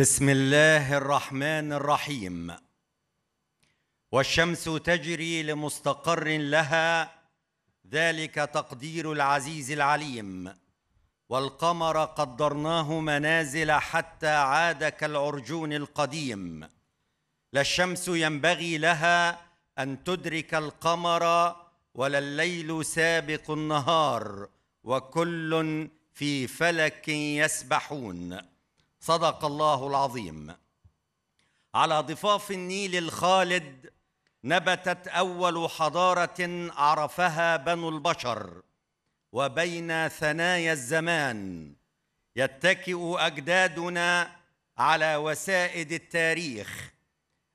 بسم الله الرحمن الرحيم والشمس تجري لمستقر لها ذلك تقدير العزيز العليم والقمر قدرناه منازل حتى عاد كالعرجون القديم لا الشمس ينبغي لها ان تدرك القمر ولا الليل سابق النهار وكل في فلك يسبحون صدق الله العظيم على ضفاف النيل الخالد نبتت اول حضاره عرفها بنو البشر وبين ثنايا الزمان يتكئ اجدادنا على وسائد التاريخ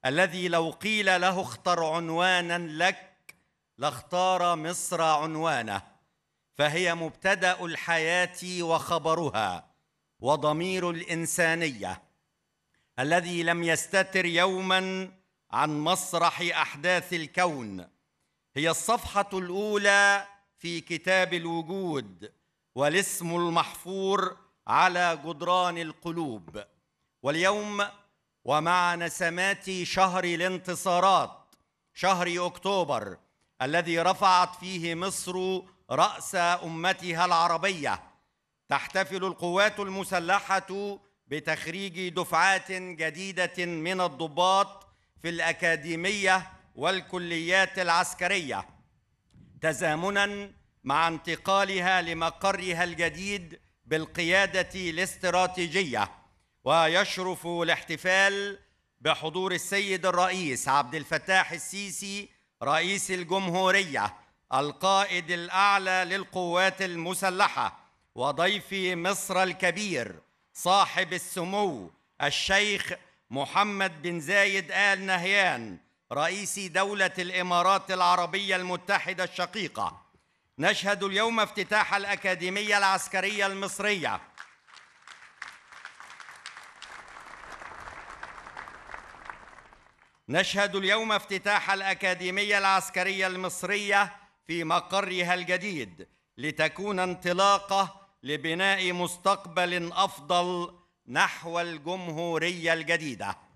الذي لو قيل له اختر عنوانا لك لاختار مصر عنوانه فهي مبتدا الحياه وخبرها وضمير الانسانيه الذي لم يستتر يوما عن مسرح احداث الكون هي الصفحه الاولى في كتاب الوجود والاسم المحفور على جدران القلوب واليوم ومع نسمات شهر الانتصارات شهر اكتوبر الذي رفعت فيه مصر راس امتها العربيه تحتفل القوات المسلحه بتخريج دفعات جديده من الضباط في الاكاديميه والكليات العسكريه تزامنا مع انتقالها لمقرها الجديد بالقياده الاستراتيجيه ويشرف الاحتفال بحضور السيد الرئيس عبد الفتاح السيسي رئيس الجمهوريه القائد الاعلى للقوات المسلحه وضيفي مصر الكبير صاحب السمو الشيخ محمد بن زايد آل نهيان رئيس دولة الإمارات العربية المتحدة الشقيقة نشهد اليوم افتتاح الأكاديمية العسكرية المصرية نشهد اليوم افتتاح الأكاديمية العسكرية المصرية في مقرها الجديد لتكون انطلاقه لبناء مستقبل افضل نحو الجمهوريه الجديده